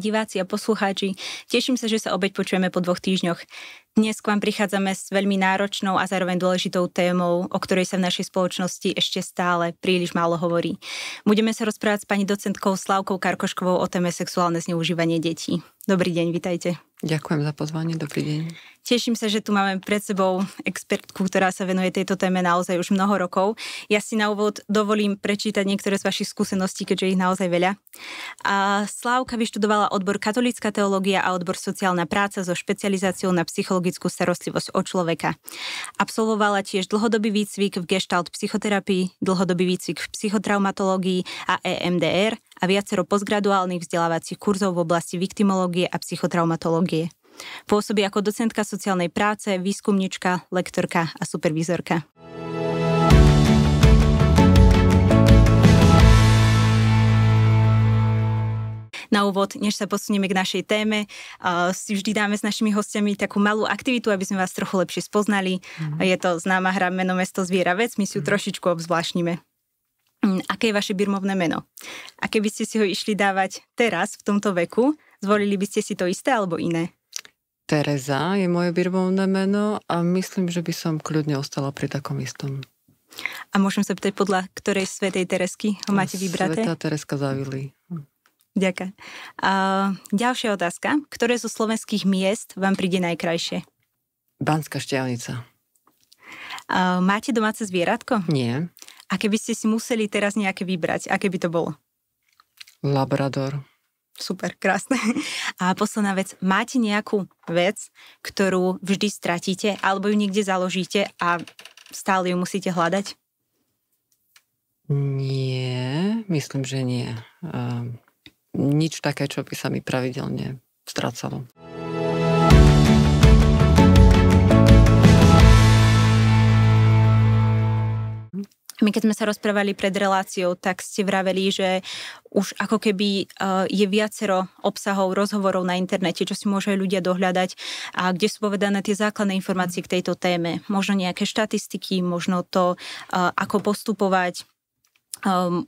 diváci a poslucháči. Teším sa, že sa opäť počujeme po dvoch týždňoch. Dnes k vám prichádzame s veľmi náročnou a zároveň dôležitou témou, o ktorej sa v našej spoločnosti ešte stále príliš málo hovorí. Budeme sa rozprávať s pani docentkou Slavkou Karkoškovou o téme sexuálne zneužívanie detí. Dobrý deň, vitajte. Ďakujem za pozvanie, dobrý deň. Teším sa, že tu máme pred sebou expertku, ktorá sa venuje tejto téme naozaj už mnoho rokov. Ja si na úvod dovolím prečítať niektoré z vašich skúseností, keďže ich naozaj veľa. A Slávka vyštudovala odbor katolická teológia a odbor sociálna práca so špecializáciou na psychologickú starostlivosť o človeka. Absolvovala tiež dlhodobý výcvik v gestalt psychoterapii, dlhodobý výcvik v psychotraumatológii a EMDR – a viacero postgraduálnych vzdelávacích kurzov v oblasti viktimológie a psychotraumatológie. Pôsobí ako docentka sociálnej práce, výskumnička, lektorka a supervizorka. na úvod, než sa posunieme k našej téme, uh, si vždy dáme s našimi hostiami takú malú aktivitu, aby sme vás trochu lepšie spoznali. Mm. Je to známa hra Meno mesto zviera vec, my si ju mm. trošičku obzvlášnime. Mm, aké je vaše birmovné meno. A keby ste si ho išli dávať teraz, v tomto veku, zvolili by ste si to isté alebo iné? Tereza je moje birmovné meno a myslím, že by som kľudne ostala pri takom istom. A môžem sa pýtať, podľa ktorej svetej Teresky ho máte vybrať? Svetá Tereska Zavilí. Ďakujem. Uh, ďalšia otázka. Ktoré zo slovenských miest vám príde najkrajšie? Banská šťavnica. máte domáce zvieratko? Nie. A keby ste si museli teraz nejaké vybrať, aké by to bolo? Labrador. Super, krásne. A posledná vec, máte nejakú vec, ktorú vždy stratíte alebo ju niekde založíte a stále ju musíte hľadať? Nie, myslím, že nie. Uh, nič také, čo by sa mi pravidelne strácalo. My keď sme sa rozprávali pred reláciou, tak ste vraveli, že už ako keby e, je viacero obsahov, rozhovorov na internete, čo si môžu ľudia dohľadať a kde sú povedané tie základné informácie k tejto téme. Možno nejaké štatistiky, možno to, e, ako postupovať, e,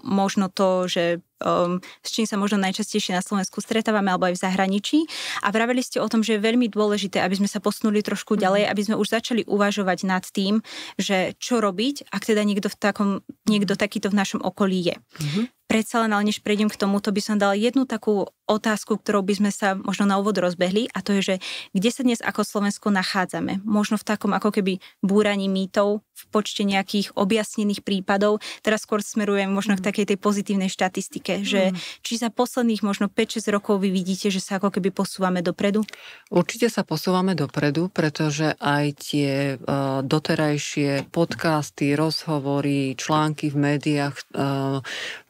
možno to, že um, s čím sa možno najčastejšie na Slovensku stretávame alebo aj v zahraničí. A vraveli ste o tom, že je veľmi dôležité, aby sme sa posunuli trošku mhm. ďalej, aby sme už začali uvažovať nad tým, že čo robiť, ak teda niekto, v takom, niekto mhm. takýto v našom okolí je. Mm-hmm. Predsa len, ale než prejdem k tomu, to by som dal jednu takú otázku, ktorou by sme sa možno na úvod rozbehli a to je, že kde sa dnes ako Slovensko nachádzame? Možno v takom ako keby búraní mýtov, v počte nejakých objasnených prípadov. Teraz skôr smerujem možno k mhm. takej tej pozitívnej štatistike také, že mm. či za posledných možno 5-6 rokov vy vidíte, že sa ako keby posúvame dopredu? Určite sa posúvame dopredu, pretože aj tie uh, doterajšie podcasty, rozhovory, články v médiách, uh,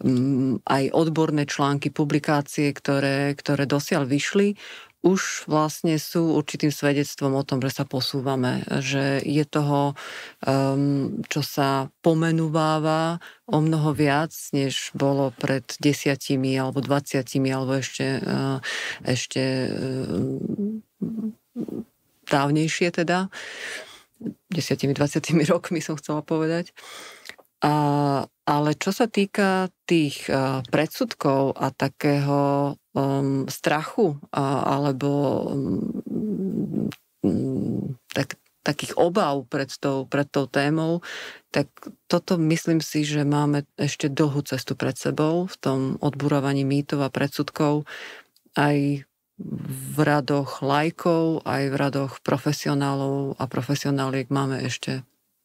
um, aj odborné články, publikácie, ktoré, ktoré dosiaľ vyšli, už vlastne sú určitým svedectvom o tom, že sa posúvame, že je toho, um, čo sa pomenúváva o mnoho viac, než bolo pred desiatimi alebo dvaciatimi alebo ešte, uh, ešte ehm, dávnejšie teda, desiatimi, dvaciatimi rokmi som chcela povedať. A ale čo sa týka tých e, predsudkov a takého um, strachu a, alebo um, tak, takých obav pred tou, pred tou témou, tak toto myslím si, že máme ešte dlhú cestu pred sebou v tom odburovaní mýtov a predsudkov aj v radoch lajkov, aj v radoch profesionálov a profesionáliek máme ešte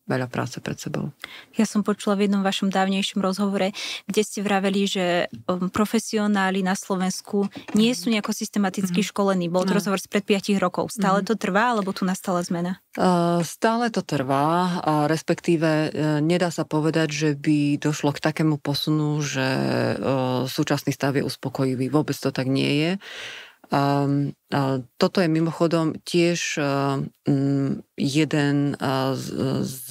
veľa práce pred sebou. Ja som počula v jednom vašom dávnejšom rozhovore, kde ste vraveli, že um, profesionáli na Slovensku nie sú nejako systematicky mm-hmm. školení. Bol to no. rozhovor z pred 5 rokov. Stále mm-hmm. to trvá, alebo tu nastala zmena? Uh, stále to trvá, a respektíve uh, nedá sa povedať, že by došlo k takému posunu, že uh, súčasný stav je uspokojivý. Vôbec to tak nie je. Uh, Ehm, toto je mimochodom tiež e, jeden e, z, z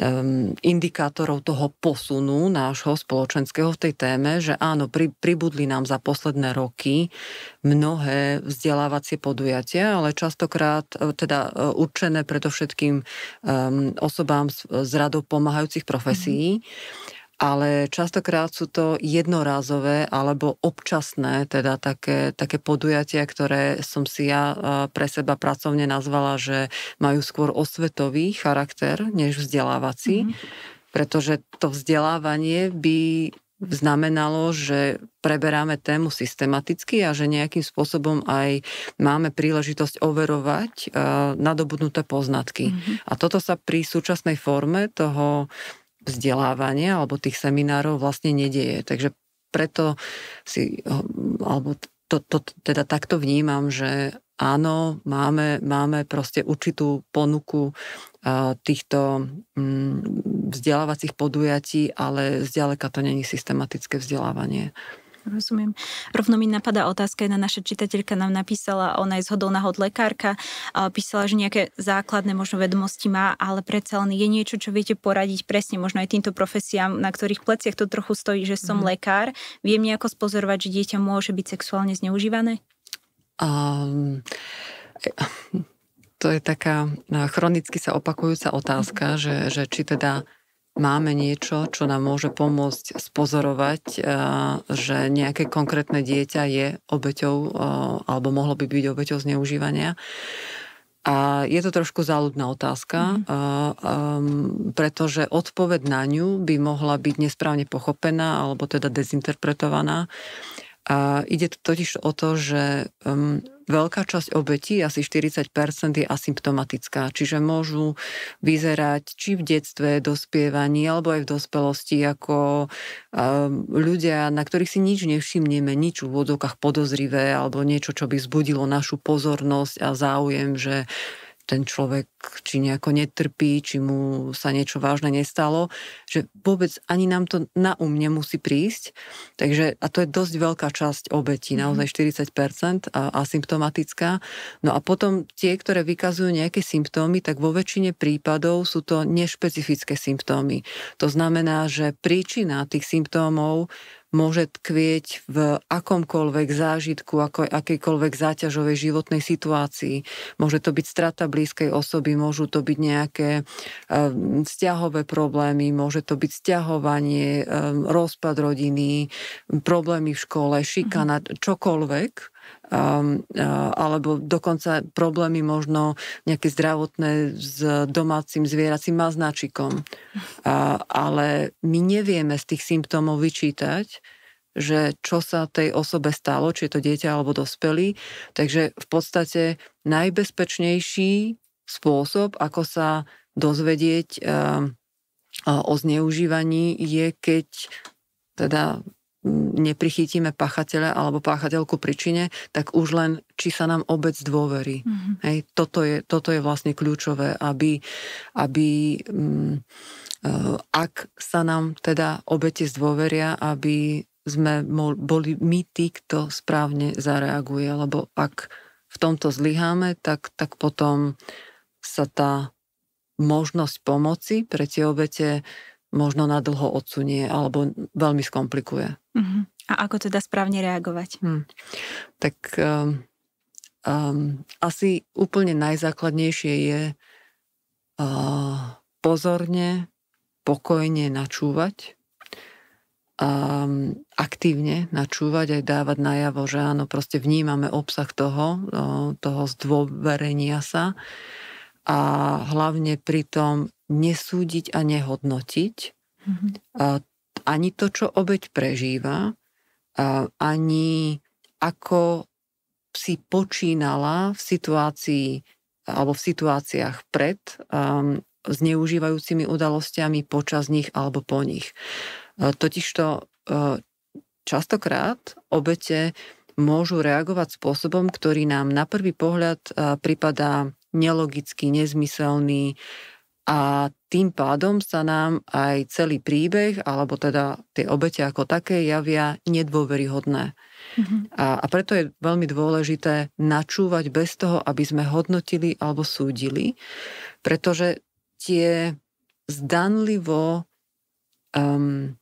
ehm, indikátorov toho posunu nášho spoločenského v tej téme, že áno, pri, pribudli nám za posledné roky mnohé vzdelávacie podujatia, ale častokrát e, teda určené predovšetkým ehm, osobám z, z radou pomáhajúcich profesí. Mm-hmm ale častokrát sú to jednorázové alebo občasné, teda také, také podujatia, ktoré som si ja pre seba pracovne nazvala, že majú skôr osvetový charakter než vzdelávací, mm-hmm. pretože to vzdelávanie by znamenalo, že preberáme tému systematicky a že nejakým spôsobom aj máme príležitosť overovať nadobudnuté poznatky. Mm-hmm. A toto sa pri súčasnej forme toho vzdelávania alebo tých seminárov vlastne nedieje. Takže preto si, alebo to, to teda takto vnímam, že áno, máme, máme proste určitú ponuku e, týchto mm, vzdelávacích podujatí, ale zďaleka to není systematické vzdelávanie. Rozumiem. Rovno mi napadá otázka, jedna naša čitateľka nám napísala, ona je zhodou náhod lekárka, písala, že nejaké základné možno vedomosti má, ale predsa len je niečo, čo viete poradiť presne možno aj týmto profesiám, na ktorých pleciach to trochu stojí, že som mm. lekár. Viem nejako spozorovať, že dieťa môže byť sexuálne zneužívané? Um, to je taká no, chronicky sa opakujúca otázka, mm. že, že či teda máme niečo, čo nám môže pomôcť spozorovať, eh, že nejaké konkrétne dieťa je obeťou eh, alebo mohlo by byť obeťou zneužívania. A je to trošku záľudná otázka, mm. pretože odpoveď na ňu by mohla byť nesprávne pochopená alebo teda dezinterpretovaná. A ide tu totiž o to, že um, veľká časť obetí, asi 40%, je asymptomatická, čiže môžu vyzerať či v detstve, dospievaní, alebo aj v dospelosti ako um, ľudia, na ktorých si nič nevšimneme, nič v vodokách podozrivé, alebo niečo, čo by zbudilo našu pozornosť a záujem, že ten človek či nejako netrpí, či mu sa niečo vážne nestalo, že vôbec ani nám to na um nemusí prísť. Takže, a to je dosť veľká časť obetí, mhm. naozaj 40% a, asymptomatická. No a potom tie, ktoré vykazujú nejaké symptómy, tak vo väčšine prípadov sú to nešpecifické symptómy. To znamená, že príčina tých symptómov môže tkvieť v akomkoľvek zážitku, ako akejkoľvek záťažovej životnej situácii. Môže to byť strata blízkej osoby, môžu to byť nejaké e, vzťahové problémy, môže to byť vzťahovanie, e, rozpad rodiny, problémy v škole, šikana, mhm. čokoľvek um, alebo dokonca problémy možno nejaké zdravotné s domácim zvieracím maznačikom. A, eh, ale my nevieme z tých symptómov vyčítať, že čo sa tej osobe stalo, či je to dieťa alebo dospelý. Takže v podstate najbezpečnejší spôsob, ako sa dozvedieť um, o zneužívaní je, keď teda neprichytíme pachateľa alebo páchateľku príčine, tak už len, či sa nám obec dôverí. Mm-hmm. Hej, toto, je, toto je vlastne kľúčové, aby, aby um, uh, ak sa nám teda obete zdôveria, aby sme boli my tí, kto správne zareaguje, lebo ak v tomto zlyháme, tak, tak potom sa tá možnosť pomoci pre tie obete možno na dlho odsunie alebo veľmi skomplikuje. Uh-huh. A ako teda správne reagovať? Hmm. Tak um, um, asi úplne najzákladnejšie je uh, pozorne, pokojne načúvať, um, aktívne načúvať, aj dávať najavo, že áno, proste vnímame obsah toho, toho zdôverenia sa a hlavne pritom nesúdiť a nehodnotiť. Mm-hmm. A ani to, čo obeď prežíva, ani ako si počínala v situácii alebo v situáciách pred um, zneužívajúcimi udalostiami počas nich alebo po nich. E, totižto e, častokrát obete môžu reagovať spôsobom, ktorý nám na prvý pohľad e, pripadá nelogický, nezmyselný, a tým pádom sa nám aj celý príbeh, alebo teda tie obete ako také javia nedôveryhodné. Mm-hmm. A, a preto je veľmi dôležité načúvať bez toho, aby sme hodnotili alebo súdili, pretože tie zdanlivo um,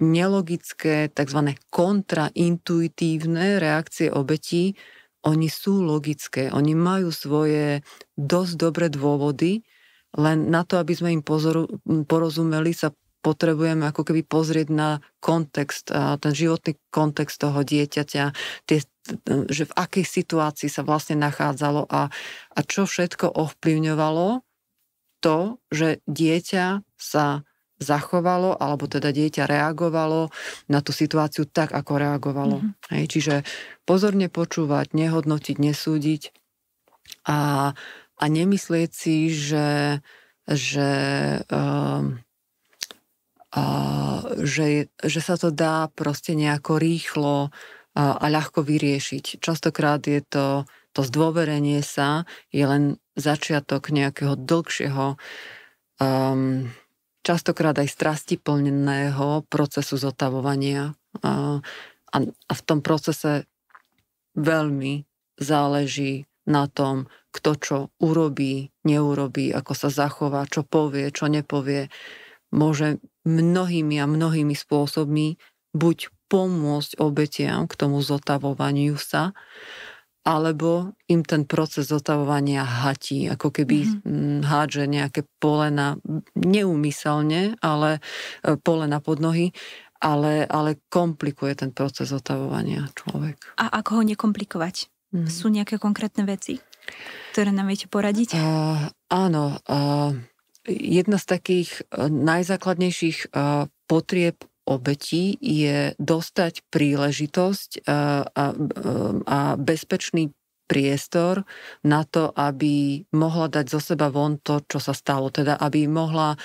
nelogické, tzv. kontraintuitívne reakcie obetí, oni sú logické, oni majú svoje dosť dobré dôvody, len na to, aby sme im pozoru, porozumeli, sa potrebujeme ako keby pozrieť na kontext, ten životný kontext toho dieťaťa, tie, že v akej situácii sa vlastne nachádzalo a, a čo všetko ovplyvňovalo to, že dieťa sa zachovalo, alebo teda dieťa reagovalo na tú situáciu tak, ako reagovalo. Mm-hmm. Hej, čiže pozorne počúvať, nehodnotiť, nesúdiť a a nemyslieť si, že, že, uh, uh, že, že sa to dá proste nejako rýchlo uh, a ľahko vyriešiť. Častokrát je to, to zdôverenie sa je len začiatok nejakého dlhšieho um, častokrát aj strastiplneného procesu zotavovania. a, a v tom procese veľmi záleží na tom, kto čo urobí, neurobí, ako sa zachová, čo povie, čo nepovie, môže mnohými a mnohými spôsobmi buď pomôcť obetiam k tomu zotavovaniu sa, alebo im ten proces zotavovania hatí, ako keby mm-hmm. hádže nejaké polena, neumyselne, ale e, polena pod nohy, ale, ale komplikuje ten proces zotavovania človek. A ako ho nekomplikovať? Mm-hmm. Sú nejaké konkrétne veci, ktoré nám viete poradiť? Uh, áno. Uh, jedna z takých najzákladnejších uh, potrieb obetí je dostať príležitosť a, uh, a bezpečný priestor na to, aby mohla dať zo seba von to, čo sa stalo. Teda, aby mohla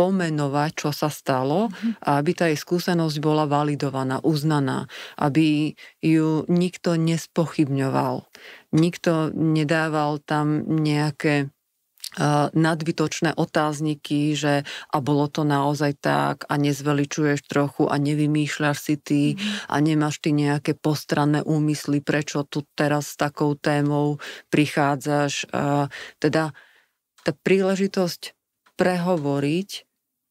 pomenovať, čo sa stalo mhm. a aby tá jej skúsenosť bola validovaná, uznaná, aby ju nikto nespochybňoval, nikto nedával tam nejaké e, nadbytočné otázniky, že a bolo to naozaj tak a nezveličuješ trochu a nevymýšľaš si ty mhm. a nemáš ty nejaké postranné úmysly, prečo tu teraz s takou témou prichádzaš. Teda tá príležitosť prehovoriť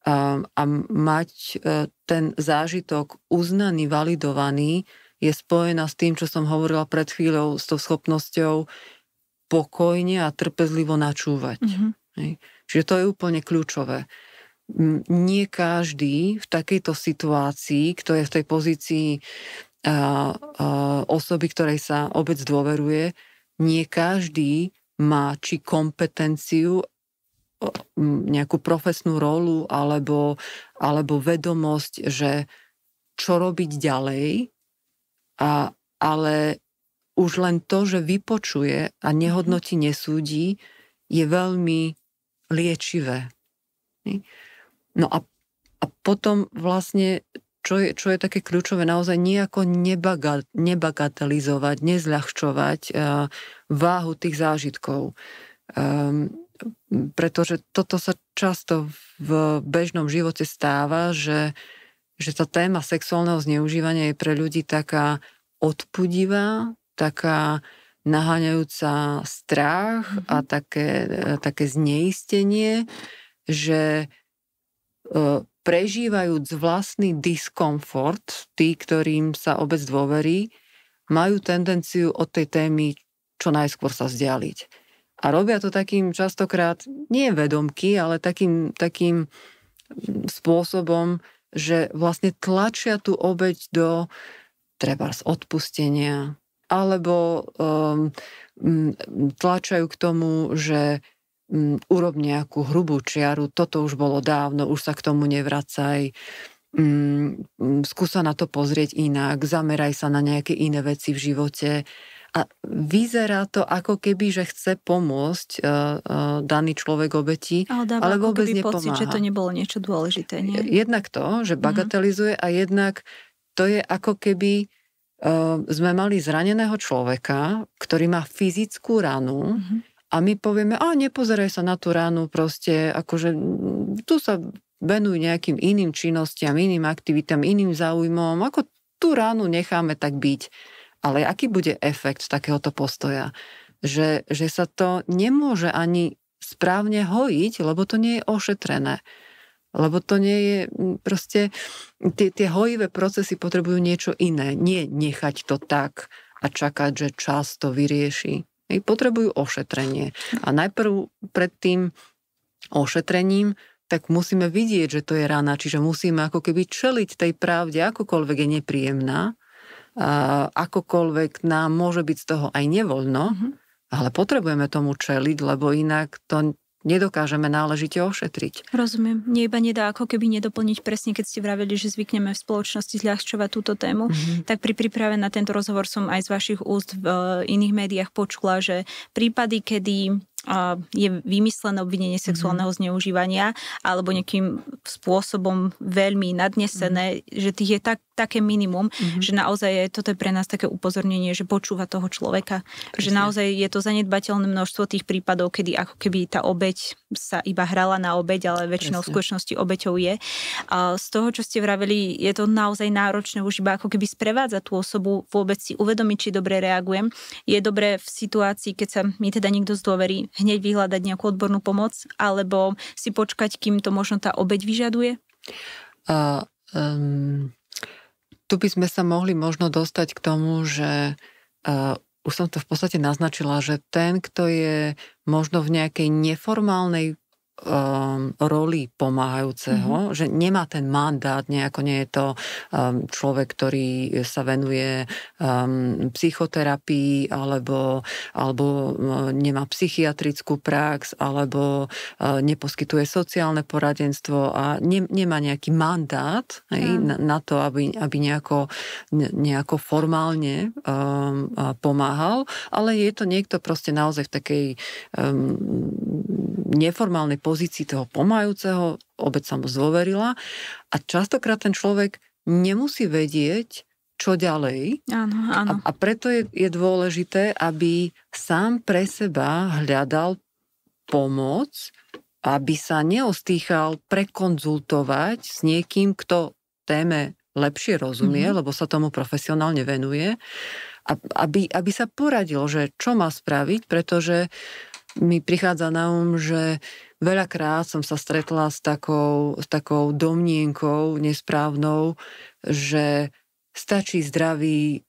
Ehm, a, a mať e, ten zážitok uznaný, validovaný je spojená s tým, čo som hovorila pred chvíľou, s tou schopnosťou pokojne a trpezlivo načúvať. Mm-hmm. Čiže to je úplne kľúčové. Nie každý v takejto situácii, kto je v tej pozícii a, a, osoby, ktorej sa obec dôveruje, nie každý má či kompetenciu nejakú profesnú rolu alebo, alebo vedomosť, že čo robiť ďalej, a, ale už len to, že vypočuje a nehodnotí, mhm. nesúdi, je veľmi liečivé. No a, a potom vlastne, čo je, čo je také kľúčové, naozaj nejako nebaga, nebagatelizovať, nezľahčovať uh, váhu tých zážitkov. Um, pretože toto sa často v bežnom živote stáva, že, že tá téma sexuálneho zneužívania je pre ľudí taká odpudivá, taká naháňajúca strach mm-hmm. a také, také zneistenie, že e, prežívajúc vlastný diskomfort, tí, ktorým sa obec dôverí, majú tendenciu od tej témy čo najskôr sa vzdialiť. A robia to takým častokrát, nie vedomky, ale takým, takým spôsobom, že vlastne tlačia tú obeď do treba z odpustenia, alebo um, tlačajú k tomu, že um, urob nejakú hrubú čiaru, toto už bolo dávno, už sa k tomu nevracaj, um, um, skúsa na to pozrieť inak, zameraj sa na nejaké iné veci v živote a vyzerá to ako keby, že chce pomôcť uh, uh, daný človek obeti, ale, dáva, ale vôbec nepomáha. Pocit, že to nebolo niečo dôležité, nie? Jednak to, že mhm. bagatelizuje mm-hmm. a jednak to je ako keby uh, sme mali zraneného človeka, ktorý má fyzickú ranu mm-hmm. a my povieme, a nepozeraj sa na tú ranu, proste akože tu sa venuj nejakým iným činnostiam, iným aktivitám, iným záujmom, ako tú ránu necháme tak byť ale aký bude efekt takéhoto postoja? Že, že sa to nemôže ani správne hojiť, lebo to nie je ošetrené. Lebo to nie je proste... Tie, tie hojivé procesy potrebujú niečo iné. Nie nechať to tak a čakať, že čas to vyrieši. Potrebujú ošetrenie. A najprv pred tým ošetrením tak musíme vidieť, že to je rana, čiže musíme ako keby čeliť tej pravde, akokoľvek je nepríjemná, akokoľvek nám môže byť z toho aj nevoľno, mm-hmm. ale potrebujeme tomu čeliť, lebo inak to nedokážeme náležite ošetriť. Rozumiem. Nie iba nedá ako keby nedoplniť presne, keď ste vravili, že zvykneme v spoločnosti zľahčovať túto tému, mm-hmm. tak pri príprave na tento rozhovor som aj z vašich úst v eh, iných médiách počula, že prípady, kedy je vymyslené obvinenie mhm. sexuálneho zneužívania alebo nejakým spôsobom veľmi nadnesené, mm-hmm. že tých je tak, také minimum, mm-hmm. že naozaj je, toto je pre nás také upozornenie, že počúva toho človeka, Prečne. že naozaj je to zanedbateľné množstvo tých prípadov, kedy ako keby tá obeď sa iba hrala na obeď, ale väčšinou Presne. v skutočnosti obeťou je. A z toho, čo ste vraveli, je to naozaj náročné už iba ako keby sprevádza tú osobu, vôbec si uvedomiť, či dobre reagujem. Je dobre v situácii, keď sa mi teda niekto zdôverí, hneď vyhľadať nejakú odbornú pomoc alebo si počkať, kým to možno tá obeď vyžaduje? Uh, um, tu by sme sa mohli možno dostať k tomu, že uh, už som to v podstate naznačila, že ten, kto je možno v nejakej neformálnej um, roli pomáhajúceho, mm-hmm. že nemá ten mandát, nejako nie je to um, človek, ktorý sa venuje um, psychoterapii alebo, alebo um, nemá psychiatrickú prax alebo um, neposkytuje sociálne poradenstvo a ne, nemá nejaký mandát mm. aj, na, na to, aby, aby nejako, ne, nejako formálne um, pomáhal, ale je to niekto proste naozaj v takej um, neformálnej pozícii toho pomájúceho, obec sa mu zvoverila a častokrát ten človek nemusí vedieť, čo ďalej. Áno, áno. A, a preto je, je dôležité, aby sám pre seba hľadal pomoc, aby sa neostýchal prekonzultovať s niekým, kto téme lepšie rozumie, mm-hmm. lebo sa tomu profesionálne venuje, a, aby, aby sa poradil, že čo má spraviť, pretože mi prichádza na um, že uh, Veľakrát som sa stretla s takou, s takou domnienkou nesprávnou, že stačí zdravý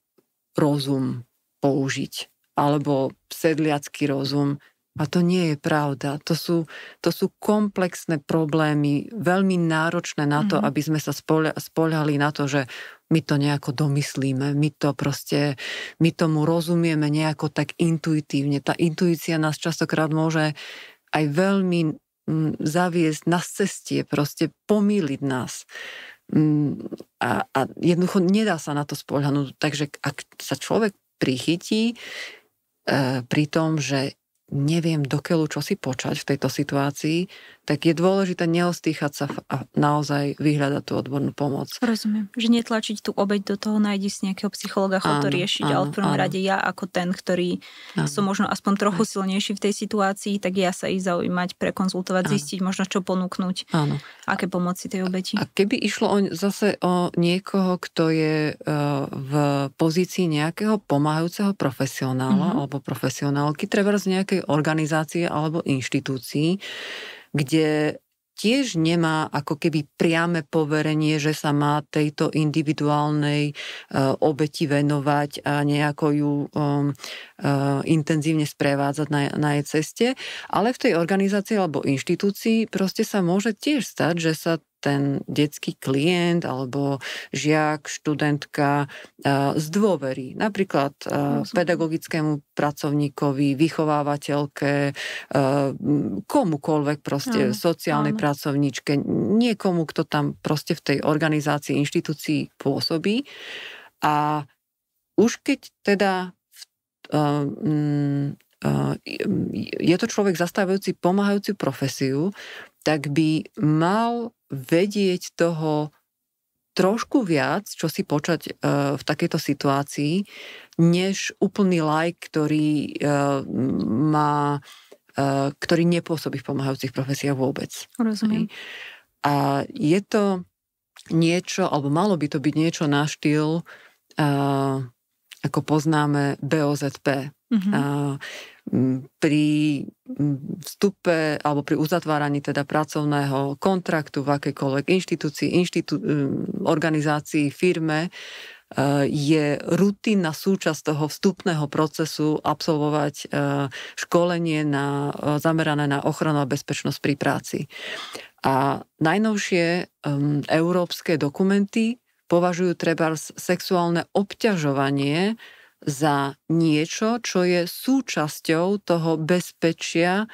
rozum použiť alebo sedliacký rozum. A to nie je pravda. To sú, to sú komplexné problémy, veľmi náročné na to, mm-hmm. aby sme sa spolia, spoliali na to, že my to nejako domyslíme, my to proste, my tomu rozumieme nejako tak intuitívne. Tá intuícia nás častokrát môže aj veľmi mm, zaviesť na cestie, proste pomýliť nás. Mm, a, a jednoducho nedá sa na to spolhanúť. Takže ak sa človek prichytí e, pri tom, že neviem dokeľu čo si počať v tejto situácii, tak je dôležité neostýchať sa a naozaj vyhľadať tú odbornú pomoc. Rozumiem, že netlačiť tú obeď do toho, nájdi si nejakého psychologa, chod to riešiť, áno, ale v prvom áno. rade ja ako ten, ktorý áno. som možno aspoň trochu áno. silnejší v tej situácii, tak ja sa ich zaujímať, prekonzultovať, áno. zistiť možno čo ponúknuť, áno. aké pomoci tej obeti. A keby išlo o, zase o niekoho, kto je uh, v pozícii nejakého pomáhajúceho profesionála mm-hmm. alebo profesionálky, treba z nejakej organizácie alebo inštitúcii, kde tiež nemá ako keby priame poverenie, že sa má tejto individuálnej e, obeti venovať a nejako ju um, e, intenzívne sprevádzať na, na jej ceste, ale v tej organizácii alebo inštitúcii proste sa môže tiež stať, že sa ten detský klient alebo žiak, študentka eh, z dôvery. napríklad eh, pedagogickému pracovníkovi, vychovávateľke, eh, komukolvek proste, no, sociálnej no. pracovníčke, niekomu, kto tam proste v tej organizácii, inštitúcii pôsobí. A už keď teda mm, je to človek zastávajúci pomáhajúcu profesiu, tak by mal vedieť toho trošku viac, čo si počať e, v takejto situácii, než úplný lajk, ktorý e, má, e, ktorý nepôsobí v pomáhajúcich profesiách vôbec. Rozumiem. A je to niečo, alebo malo by to byť niečo na štýl, e, ako poznáme BOZP. Mm-hmm. A, pri vstupe alebo pri uzatváraní teda pracovného kontraktu v akejkoľvek inštitúcii, inštitú, organizácii, firme e, je rutinná súčasť toho vstupného procesu absolvovať e, školenie na, e, zamerané na ochranu a bezpečnosť pri práci. A najnovšie um, európske dokumenty považujú treba sexuálne obťažovanie za niečo, čo je súčasťou toho bezpečia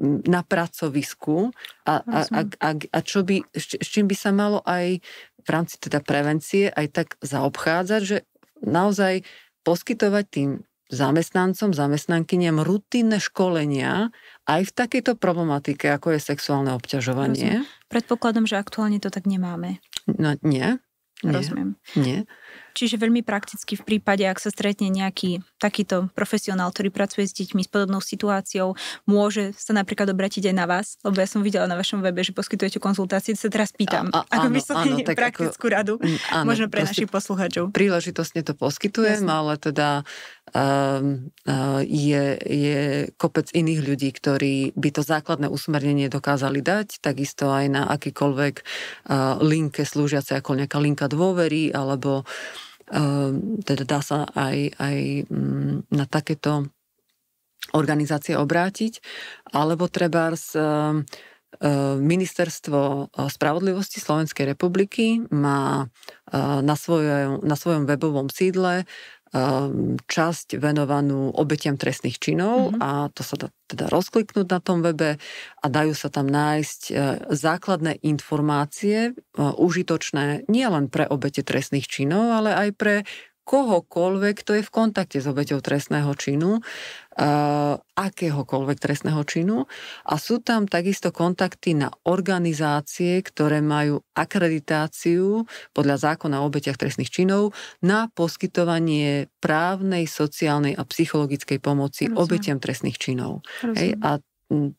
na pracovisku a, a, a, a, čo by, s čím by sa malo aj v rámci teda prevencie aj tak zaobchádzať, že naozaj poskytovať tým zamestnancom, zamestnankyniam rutinné školenia aj v takejto problematike, ako je sexuálne obťažovanie. Rozumiem. Predpokladom, že aktuálne to tak nemáme. No nie. nie Rozumiem. Nie. Čiže veľmi prakticky v prípade, ak sa stretne nejaký takýto profesionál, ktorý pracuje s deťmi s podobnou situáciou, môže sa napríklad obratiť aj na vás, lebo ja som videla na vašom webe, že poskytujete konzultácie, sa teraz pýtam, a, a, ako áno, vysvetlenie áno, praktickú ako, radu, mm, áno, možno pre našich posluchačov. Príležitostne to poskytujem, Jasne. ale teda uh, uh, je, je kopec iných ľudí, ktorí by to základné usmernenie dokázali dať, takisto aj na akýkoľvek uh, linke slúžiace ako nejaká linka dôvery alebo Ehm, teda dá sa aj, aj mm, na takéto organizácie obrátiť, alebo treba ehm, ehm, Ministerstvo eh, spravodlivosti Slovenskej republiky má eh, na svojom, na svojom webovom sídle Ehm, časť venovanú obetiam trestných činov mm-hmm. a to sa dá teda rozkliknúť na tom webe a dajú sa tam nájsť e, základné informácie e, užitočné nielen pre obete trestných činov, ale aj pre kohokoľvek, kto je v kontakte s obeťou trestného činu Eh, akéhokoľvek trestného činu a sú tam takisto kontakty na organizácie, ktoré majú akreditáciu podľa zákona o obetiach trestných činov na poskytovanie právnej, sociálnej a psychologickej pomoci Rozumiem. obetiam trestných činov. Hej, a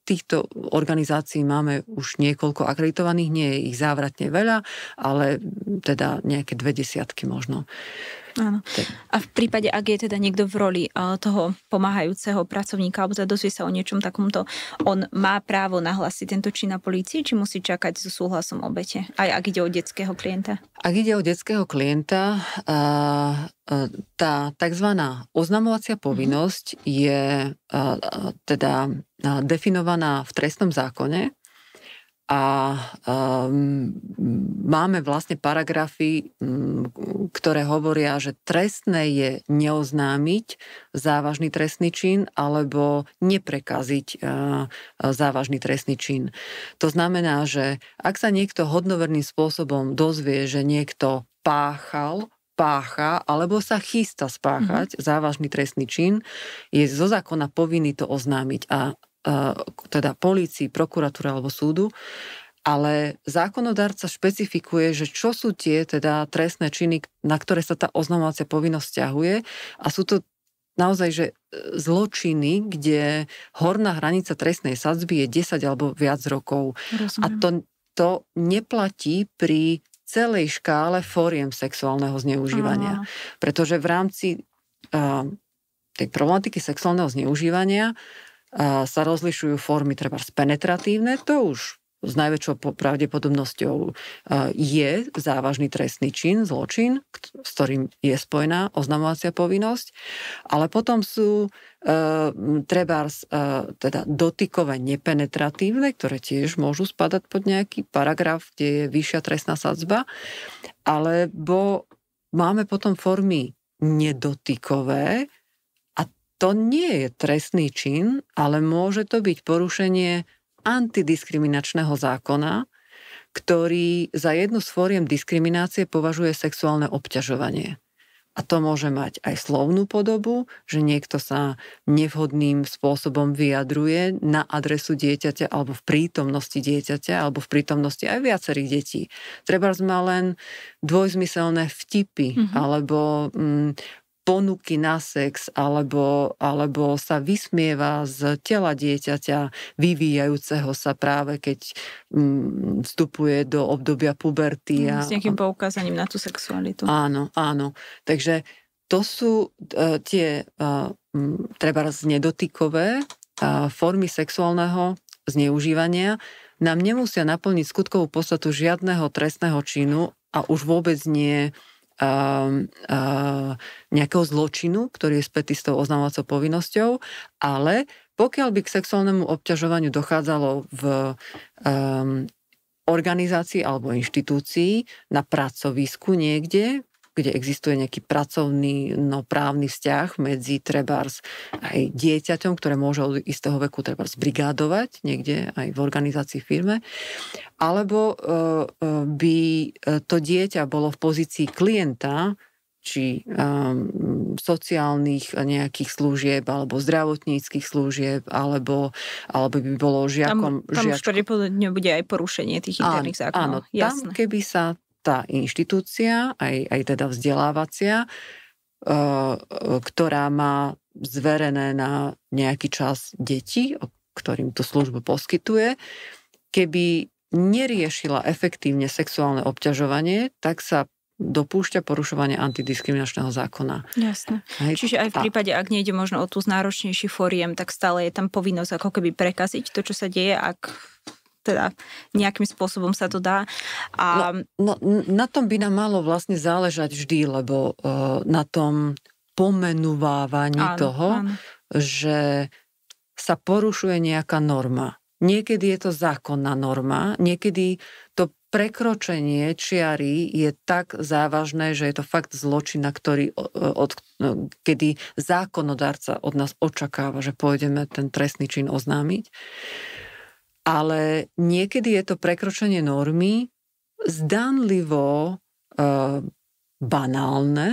týchto organizácií máme už niekoľko akreditovaných, nie je ich závratne veľa, ale teda nejaké dve desiatky možno. Áno. Tak. A v prípade, ak je teda niekto v roli eh, toho pomáhajúceho pracovníka, alebo teda dozvie sa o niečom takomto, on má právo nahlásiť tento čin na polícii, či musí čakať so súhlasom obete, aj ak ide o detského klienta? Ak ide o detského klienta, eh, eh, tá tzv. oznamovacia mhm. povinnosť je teda definovaná v trestnom zákone a um, máme vlastne paragrafy, um, ktoré hovoria, že trestné je neoznámiť závažný trestný čin alebo neprekaziť uh, závažný trestný čin. To znamená, že ak sa niekto hodnoverným spôsobom dozvie, že niekto páchal pácha alebo sa chystá spáchať mm-hmm. závažný trestný čin, je zo zákona povinný to oznámiť. A E, teda polícii, prokuratúre alebo súdu, ale zákonodárca špecifikuje, že čo sú tie teda trestné činy, na ktoré sa tá oznamovacia povinnosť ťahuje a sú to naozaj, že e, zločiny, kde horná hranica trestnej sadzby je 10 alebo viac rokov. Rozumiem. A to, to neplatí pri celej škále fóriem sexuálneho zneužívania. Aha. Pretože v rámci uh, tej problematiky sexuálneho zneužívania sa rozlišujú formy treba penetratívne, to už s najväčšou pravdepodobnosťou e, je závažný trestný čin, zločin, s ktorým je spojená oznamovacia povinnosť, ale potom sú e, trebárs e, teda dotykové nepenetratívne, ktoré tiež môžu spadať pod nejaký paragraf, kde je vyššia trestná sadzba, alebo máme potom formy nedotykové, to nie je trestný čin, ale môže to byť porušenie antidiskriminačného zákona, ktorý za jednu z fóriem diskriminácie považuje sexuálne obťažovanie. A to môže mať aj slovnú podobu, že niekto sa nevhodným spôsobom vyjadruje na adresu dieťaťa alebo v prítomnosti dieťaťa alebo v prítomnosti aj viacerých detí. Treba sme len dvojzmyselné vtipy mm-hmm. alebo mm, ponuky na sex alebo, alebo sa vysmieva z tela dieťaťa vyvíjajúceho sa práve keď mm, vstupuje do obdobia puberty. Mhm, a, s nejakým poukázaním na tú sexualitu. Áno, áno. Takže to sú uh, tie uh, treba nedotykové uh, formy sexuálneho zneužívania. Nám nemusia naplniť skutkovú podstatu žiadneho trestného činu a už vôbec nie uh, Um, uh, nejakého zločinu, ktorý je spätý s tou oznamovacou povinnosťou, ale pokiaľ by k sexuálnemu obťažovaniu dochádzalo v um, organizácii alebo inštitúcii, na pracovisku niekde, kde existuje nejaký pracovný, no právny vzťah medzi trebárs aj dieťaťom, ktoré môže od istého veku trebárs brigádovať niekde aj v organizácii firme, alebo e, e, by e, to dieťa bolo v pozícii klienta, či um, sociálnych nejakých služieb, alebo zdravotníckých služieb, alebo, alebo by bolo žiakom... Tam, tam už bude aj porušenie tých interných zákonov. Áno, tam keby sa tá inštitúcia, aj, aj teda vzdelávacia, eh, ktorá má zverené na nejaký čas deti, ktorým tú službu poskytuje, keby neriešila efektívne sexuálne obťažovanie, tak sa dopúšťa porušovanie antidiskriminačného zákona. Jasne. Hej, Čiže aj v prípade, ak nejde možno o tú z náročnejší fóriem, tak stále je tam povinnosť ako keby prekaziť to, čo sa deje, ak teda nejakým spôsobom sa to dá. A... No, no, na tom by nám malo vlastne záležať vždy, lebo uh, na tom pomenúvávaní áno, toho, áno. že sa porušuje nejaká norma. Niekedy je to zákonná norma, niekedy to prekročenie čiary je tak závažné, že je to fakt zločina, ktorý od, no, kedy zákonodárca od nás očakáva, že pôjdeme ten trestný čin oznámiť ale niekedy je to prekročenie normy zdánlivo e, eh, banálne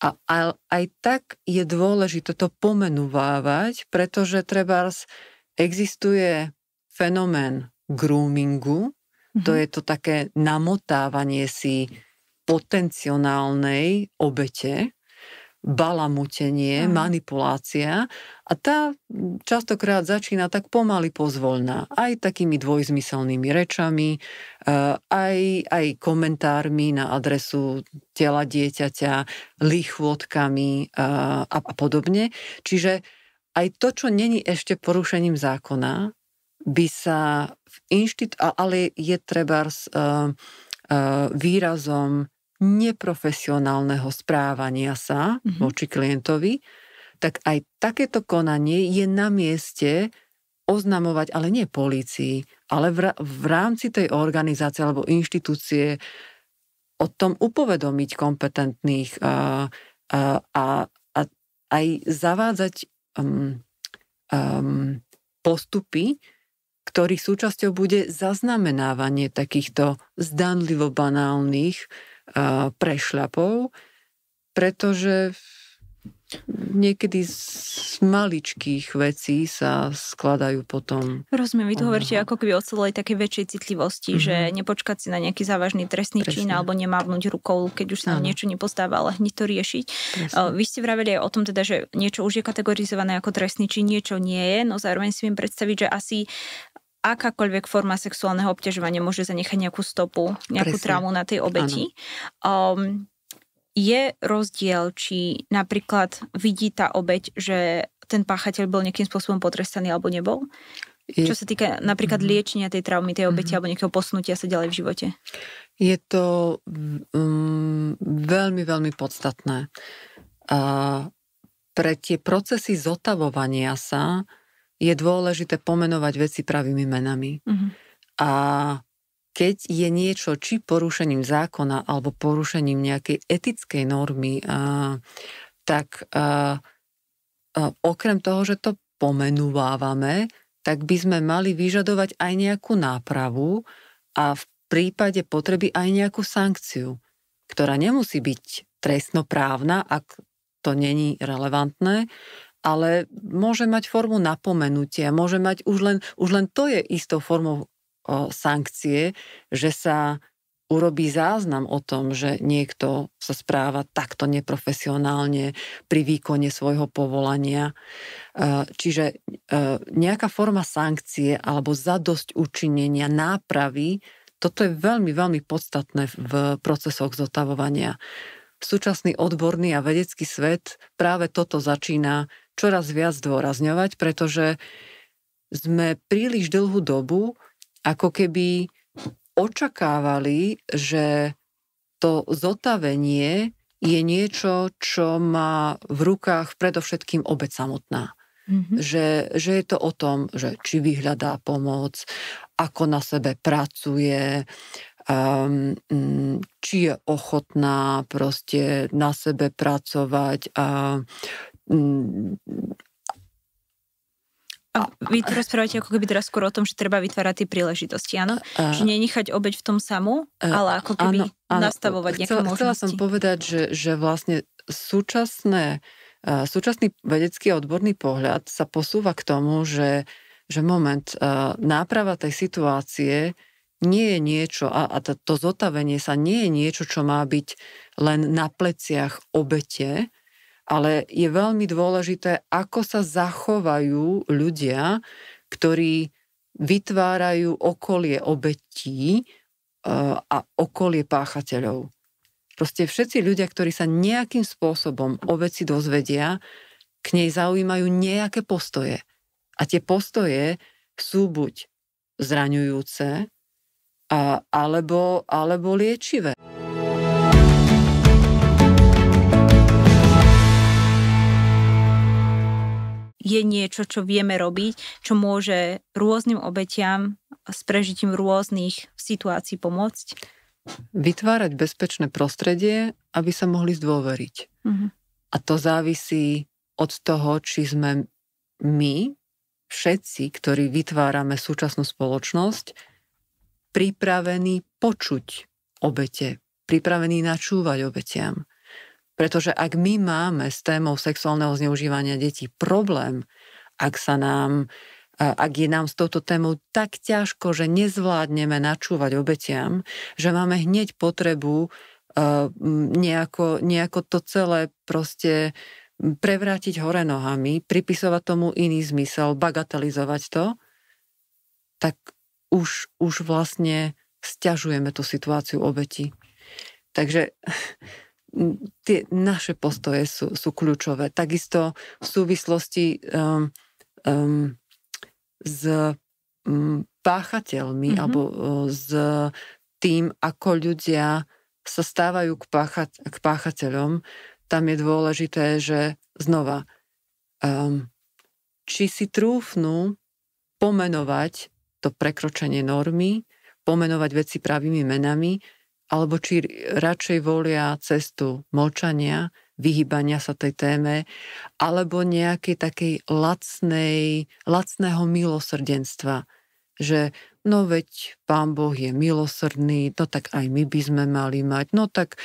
a, a aj tak je dôležité to pomenúvávať, pretože treba existuje fenomén groomingu, mm-hmm. to je to také namotávanie si potenciálnej obete, balamutenie, mm. manipulácia a tá častokrát začína tak pomaly pozvolná, aj takými dvojzmyselnými rečami, e, aj, aj komentármi na adresu tela dieťaťa, lichvotkami e, a, a podobne. Čiže aj to, čo není ešte porušením zákona, by sa v inštitú... ale je uh, výrazom neprofesionálneho správania sa mm-hmm. voči klientovi, tak aj takéto konanie je na mieste oznamovať, ale nie polícii, ale v, v rámci tej organizácie alebo inštitúcie o tom upovedomiť kompetentných a, a, a, a aj zavádzať um, um, postupy, ktorých súčasťou bude zaznamenávanie takýchto zdanlivo banálnych prešľapov, pretože niekedy z maličkých vecí sa skladajú potom. Rozumiem, vy to hovoríte ako keby o celej takej väčšej citlivosti, mm-hmm. že mhm. nepočkať si na nejaký závažný trestný Presne. čin alebo nemávnuť rukou, keď už sa ano. niečo nepostáva, ale hneď to riešiť. Presne. Vy ste vraveli aj o tom teda, že niečo už je kategorizované ako trestný čin, niečo nie je, no zároveň si viem predstaviť, že asi akákoľvek forma sexuálneho obťažovania môže zanechať nejakú stopu, nejakú Presne. traumu na tej obeti. Um, je rozdiel, či napríklad vidí tá obeť, že ten páchateľ bol nejakým spôsobom potrestaný alebo nebol? Je... Čo sa týka napríklad mm-hmm. liečenia tej traumy, tej obete mm-hmm. alebo nejakého posnutia sa ďalej v živote? Je to um, veľmi, veľmi podstatné. Uh, pre tie procesy zotavovania sa je dôležité pomenovať veci pravými menami. Mm-hmm. A keď je niečo či porušením zákona alebo porušením nejakej etickej normy, a, tak a, a, okrem toho, že to pomenúvávame, tak by sme mali vyžadovať aj nejakú nápravu a v prípade potreby aj nejakú sankciu, ktorá nemusí byť trestnoprávna, ak to není relevantné, ale môže mať formu napomenutia, môže mať už len, už len to je istou formou o, sankcie, že sa urobí záznam o tom, že niekto sa správa takto neprofesionálne pri výkone svojho povolania. E, čiže e, nejaká forma sankcie alebo zadosť učinenia, nápravy, toto je veľmi, veľmi podstatné v procesoch zotavovania. Súčasný odborný a vedecký svet práve toto začína čoraz viac dôrazňovať, pretože sme príliš dlhú dobu ako keby očakávali, že to zotavenie je niečo, čo má v rukách predovšetkým obec samotná. Mm-hmm. Že, že je to o tom, že či vyhľadá pomoc, ako na sebe pracuje, um, či je ochotná proste na sebe pracovať a Mm. a vy tu rozprávate ako keby teraz skôr o tom, že treba vytvárať tie príležitosti, áno? Čiže Že nenechať obeď v tom samu ale ako keby áno, áno. nastavovať nejaké možnosti. Chcela som povedať, že, že vlastne súčasné, súčasný vedecký odborný pohľad sa posúva k tomu, že, že moment, náprava tej situácie nie je niečo, a, a to zotavenie sa nie je niečo, čo má byť len na pleciach obete, ale je veľmi dôležité, ako sa zachovajú ľudia, ktorí vytvárajú okolie obetí e, a okolie páchateľov. Proste všetci ľudia, ktorí sa nejakým spôsobom o veci dozvedia, k nej zaujímajú nejaké postoje. A tie postoje sú buď zraňujúce, a, alebo, alebo liečivé. je niečo, čo vieme robiť, čo môže rôznym obetiam s prežitím rôznych situácií pomôcť? Vytvárať bezpečné prostredie, aby sa mohli zdôveriť. Uh-huh. A to závisí od toho, či sme my, všetci, ktorí vytvárame súčasnú spoločnosť, pripravení počuť obete, pripravení načúvať obetiam pretože ak my máme s témou sexuálneho zneužívania detí problém, ak sa nám ak je nám s touto témou tak ťažko, že nezvládneme načúvať obetiam, že máme hneď potrebu e, nejako, nejako to celé proste prevrátiť hore nohami, pripisovať tomu iný zmysel, bagatelizovať to, tak už, už vlastne stiažujeme tú situáciu obeti. Takže tie naše postoje sú, sú kľúčové. Takisto v súvislosti um, um, s um, páchateľmi mm-hmm. alebo s tým, ako ľudia sa stávajú k, pácha, k páchateľom, tam je dôležité, že znova, um, či si trúfnú pomenovať to prekročenie normy, pomenovať veci pravými menami, alebo či radšej volia cestu močania, vyhýbania sa tej téme, alebo nejakej takej lacnej, lacného milosrdenstva, že no veď pán Boh je milosrdný, no tak aj my by sme mali mať, no tak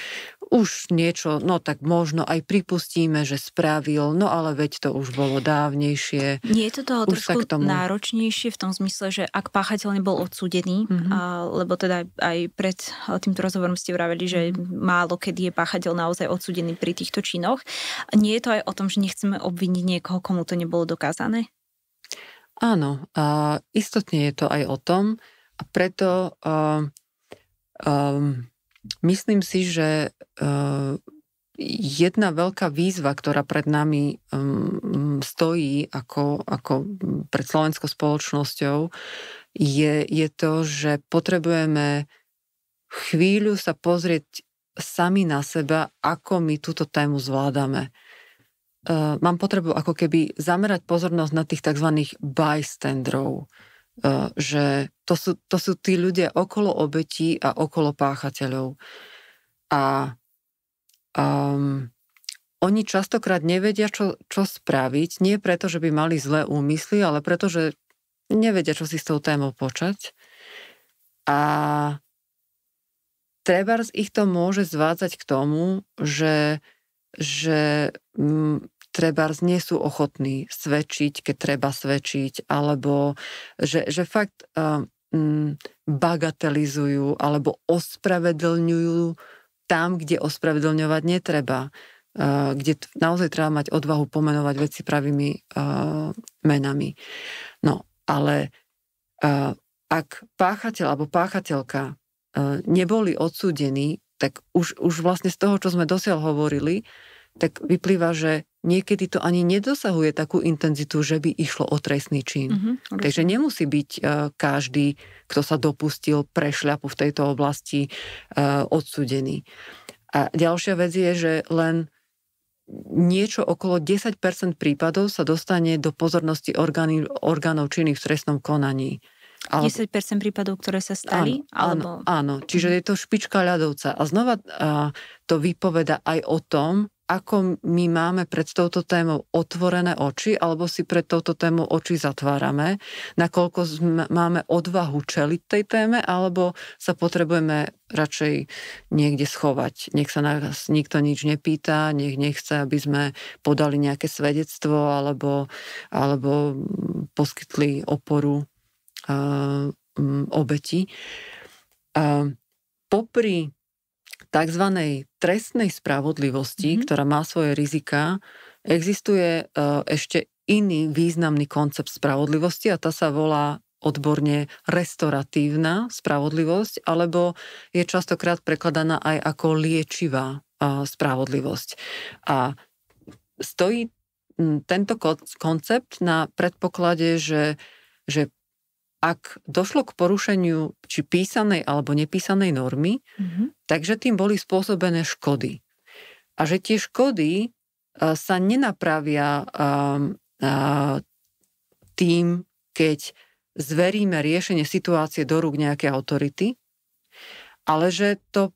už niečo, no tak možno aj pripustíme, že spravil, no ale veď to už bolo dávnejšie. Nie je to toho už trošku tomu... náročnejšie v tom zmysle, že ak páchateľ nebol odsúdený, mm-hmm. a, lebo teda aj pred týmto rozhovorom ste vraveli, že mm-hmm. málo kedy je páchateľ naozaj odsúdený pri týchto činoch, nie je to aj o tom, že nechceme obviniť niekoho, komu to nebolo dokázané? Áno, a istotne je to aj o tom, a preto... A, um, Myslím si, že eh, jedna veľká výzva, ktorá pred nami mm, stojí ako, ako pred slovenskou spoločnosťou, je, je to, že potrebujeme chvíľu sa pozrieť sami na seba, ako my túto tému zvládame. Eh, mám potrebu ako keby zamerať pozornosť na tých tzv. bystandrov. E, že to sú, to sú tí ľudia okolo obetí a okolo páchateľov. A um, oni častokrát nevedia, čo, čo spraviť, nie preto, že by mali zlé úmysly, ale preto, že nevedia, čo si s tou témou počať. A trebárs ich to môže zvádzať k tomu, že, že mm, Treba nie sú ochotní svedčiť, keď treba svedčiť, alebo že, že fakt um, bagatelizujú alebo ospravedlňujú tam, kde ospravedlňovať netreba, uh, kde t- naozaj treba mať odvahu pomenovať veci pravými uh, menami. No, ale uh, ak páchateľ alebo páchateľka uh, neboli odsúdení, tak už, už vlastne z toho, čo sme dosiaľ hovorili, tak vyplýva, že niekedy to ani nedosahuje takú intenzitu, že by išlo o trestný čin. Mm-hmm, Takže nemusí byť uh, každý, kto sa dopustil prešľapu v tejto oblasti, uh, odsudený. A ďalšia vec je, že len niečo okolo 10% prípadov sa dostane do pozornosti orgány, orgánov činných v trestnom konaní. Ale... 10% prípadov, ktoré sa stali? Áno, alebo... áno, áno, čiže mhm. je to špička ľadovca. A znova a, e, to vypoveda aj o tom, ako my máme pred touto témou otvorené oči, alebo si pred touto témou oči zatvárame, nakoľko máme odvahu čeliť tej téme, alebo sa potrebujeme radšej niekde schovať. Nech sa nás nikto nič nepýta, nech nechce, aby sme podali nejaké svedectvo, alebo, alebo poskytli oporu uh, um, obeti. Uh, popri tzv. trestnej spravodlivosti, mm-hmm. ktorá má svoje rizika, existuje e, ešte iný významný koncept spravodlivosti a tá sa volá odborne restoratívna spravodlivosť, alebo je častokrát prekladaná aj ako liečivá e, spravodlivosť. A stojí tento koncept na predpoklade, že, že ak došlo k porušeniu či písanej alebo nepísanej normy, mm-hmm. takže tým boli spôsobené škody. A že tie škody e, sa nenapravia e, e, tým, keď zveríme riešenie situácie do rúk nejakej autority, ale že to,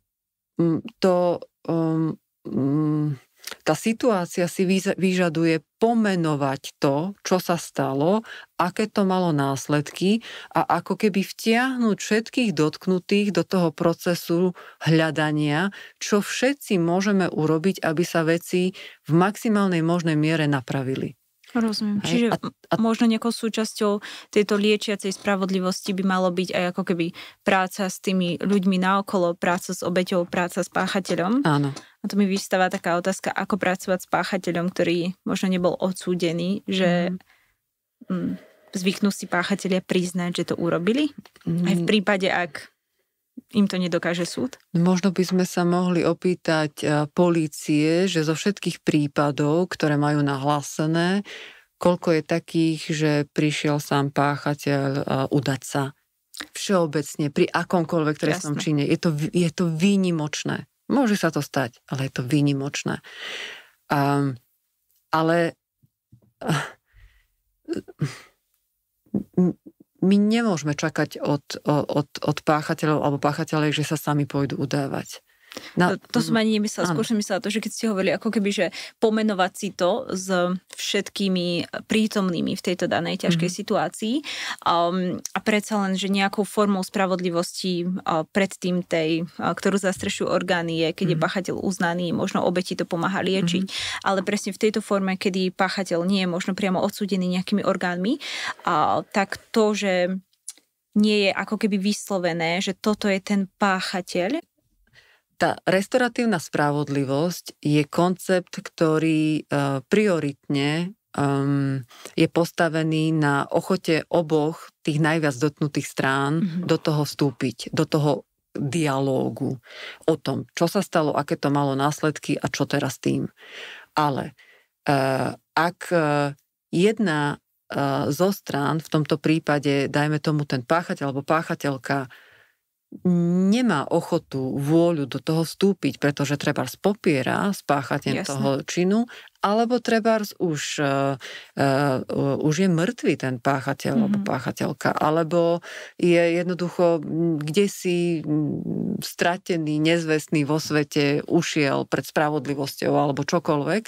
to um, um, tá situácia si vyžaduje pomenovať to, čo sa stalo, aké to malo následky a ako keby vtiahnuť všetkých dotknutých do toho procesu hľadania, čo všetci môžeme urobiť, aby sa veci v maximálnej možnej miere napravili. Rozumiem. Hej. Čiže a, a... možno nejakou súčasťou tejto liečiacej spravodlivosti by malo byť aj ako keby práca s tými ľuďmi naokolo, práca s obeťou, práca s páchateľom. Áno to mi vystáva taká otázka, ako pracovať s páchateľom, ktorý možno nebol odsúdený, že mhm. mm. zvyknú si páchatelia priznať, že to urobili? Mm. Aj v mm. prípade, ak im to nedokáže súd? Možno by sme sa mohli opýtať e, polície, že zo všetkých prípadov, ktoré majú nahlásené, koľko je takých, že prišiel sám páchateľ e, udať sa? Všeobecne, pri akomkoľvek trestnom Jasne. čine. Je to, je to výnimočné. Môže sa to stať, ale je to výnimočné. Um, ale eh, my nemôžeme čakať od, od, od páchateľov alebo páchateľov, že sa sami pôjdu udávať. No, to, to mhm. zmením skôr som myslela to, že keď ste hovorili ako keby, že pomenovať si to s všetkými prítomnými v tejto danej ťažkej mm-hmm. situácii um, a predsa len, že nejakou formou spravodlivosti uh, predtým tej, uh, ktorú zastrešujú orgány je, keď mm-hmm. je mhm. páchateľ uznaný, možno obeti to pomáha liečiť, mm-hmm. ale presne v tejto forme, kedy páchateľ nie je možno priamo odsúdený nejakými orgánmi, uh, tak to, že nie je ako keby vyslovené, že toto je ten páchateľ, tá restoratívna spravodlivosť je koncept, ktorý e, prioritne um, je postavený na ochote oboch tých najviac dotknutých strán mm-hmm. do toho vstúpiť, do toho dialógu o tom, čo sa stalo, aké to malo následky a čo teraz tým. Ale uh, ak uh, jedna uh, zo strán, v tomto prípade, dajme tomu ten páchateľ alebo páchateľka, nemá ochotu, vôľu do toho vstúpiť, pretože treba popiera spáchať toho činu, alebo treba už, uh, uh, už je mŕtvý ten páchateľ mm-hmm. alebo mhm. páchateľka, alebo je jednoducho kde si stratený, nezvestný vo svete, ušiel pred spravodlivosťou alebo čokoľvek,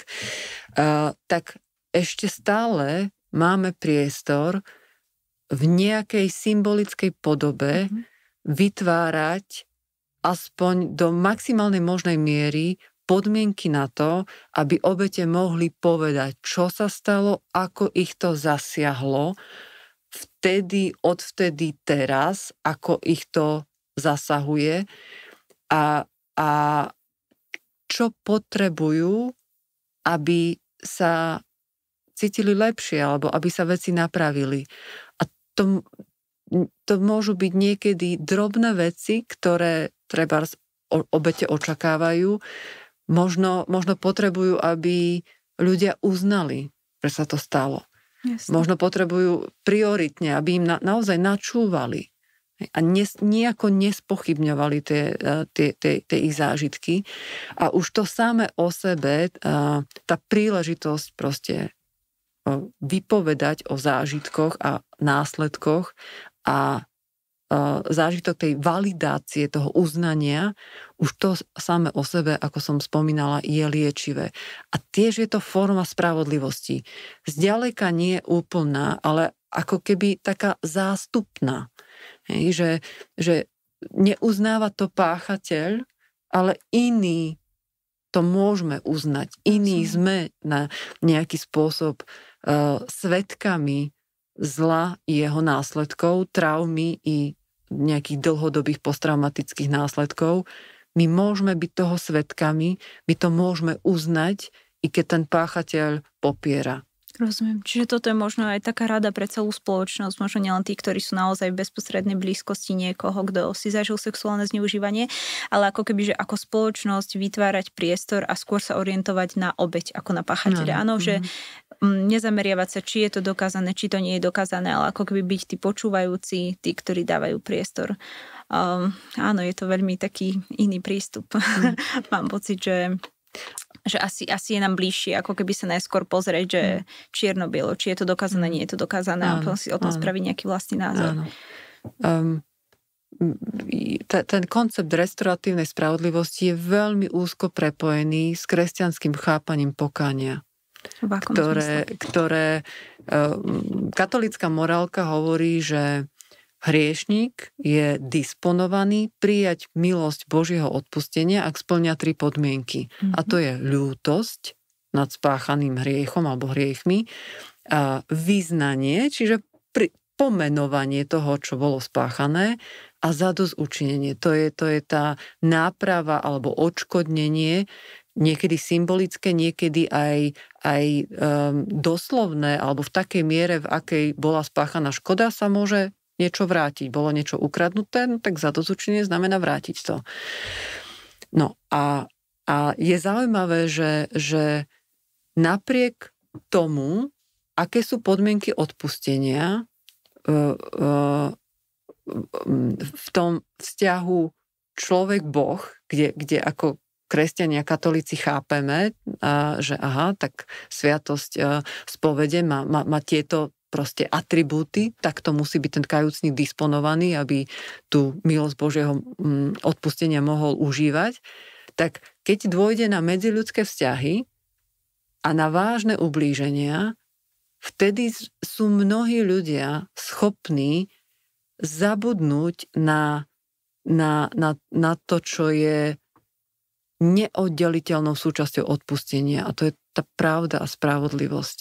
uh, tak ešte stále máme priestor v nejakej symbolickej podobe mm-hmm vytvárať aspoň do maximálnej možnej miery podmienky na to, aby obete mohli povedať, čo sa stalo, ako ich to zasiahlo, vtedy, odvtedy, teraz, ako ich to zasahuje a, a čo potrebujú, aby sa cítili lepšie alebo aby sa veci napravili. A to, to môžu byť niekedy drobné veci, ktoré treba obete očakávajú. Možno, možno potrebujú, aby ľudia uznali, že sa to stalo. Jasne. Možno potrebujú prioritne, aby im na, naozaj načúvali a nes, nejako nespochybňovali tie, e, tie, tie, tie ich zážitky. A už to samé o sebe, e, tá príležitosť proste e, vypovedať o zážitkoch a následkoch a e, zážitok tej validácie, toho uznania, už to samé o sebe, ako som spomínala, je liečivé. A tiež je to forma spravodlivosti. Zďaleka nie je úplná, ale ako keby taká zástupná. Hej, že, že neuznáva to páchateľ, ale iný to môžeme uznať. Iný sme na nejaký spôsob uh, e, svetkami zla, jeho následkov, traumy i nejakých dlhodobých posttraumatických následkov. My môžeme byť toho svetkami, my to môžeme uznať, i keď ten páchateľ popiera. Rozumiem. Čiže toto je možno aj taká rada pre celú spoločnosť, možno nielen tí, ktorí sú naozaj v bezprostrednej blízkosti niekoho, kto si zažil sexuálne zneužívanie, ale ako keby, že ako spoločnosť vytvárať priestor a skôr sa orientovať na obeď ako na páchateľa. Áno, mm. že mhm. Mm, nezameriavať sa, či je to dokázané, či to nie je dokázané, ale ako keby byť tí počúvajúci, tí, ktorí dávajú priestor. Um, áno, je to veľmi taký iný prístup. Mm. Mám pocit, že že asi, asi je nám bližšie, ako keby sa najskôr pozrieť, že mm. čierno-bielo, či je to dokázané, mm. nie je to dokázané áno, a potom si o tom áno. spraviť nejaký vlastný názor. Áno. Um, t- ten koncept restoratívnej spravodlivosti je veľmi úzko prepojený s kresťanským chápaním pokania ktoré, ktoré eh, katolická morálka hovorí, že hriešník je disponovaný prijať milosť Božieho odpustenia, ak splňa tri podmienky. Mm-hmm. A to mhm. je ľútosť nad spáchaným hriechom alebo hriechmi, a vyznanie, čiže pri, pomenovanie toho, čo bolo spáchané a zadosť učinenie. To je, to je tá náprava alebo odškodnenie, niekedy symbolické, niekedy aj, aj um, doslovné, alebo v takej miere, v akej bola spáchaná škoda, sa môže niečo vrátiť. Bolo niečo ukradnuté, no tak zadozučenie znamená vrátiť to. No a, a je zaujímavé, že, že napriek tomu, aké sú podmienky odpustenia uh, uh, v tom vzťahu človek-boh, kde, kde ako kresťania, katolíci chápeme, že aha, tak sviatosť spovede e, má, má, má tieto proste atribúty, tak to musí byť ten kajúcnik disponovaný, aby tú milosť Božieho mm, odpustenia mohol užívať. Tak keď dôjde na medziľudské vzťahy a na vážne ublíženia, vtedy sú mnohí ľudia schopní zabudnúť na, na, na, na to, čo je neoddeliteľnou súčasťou odpustenia a to je tá pravda a spravodlivosť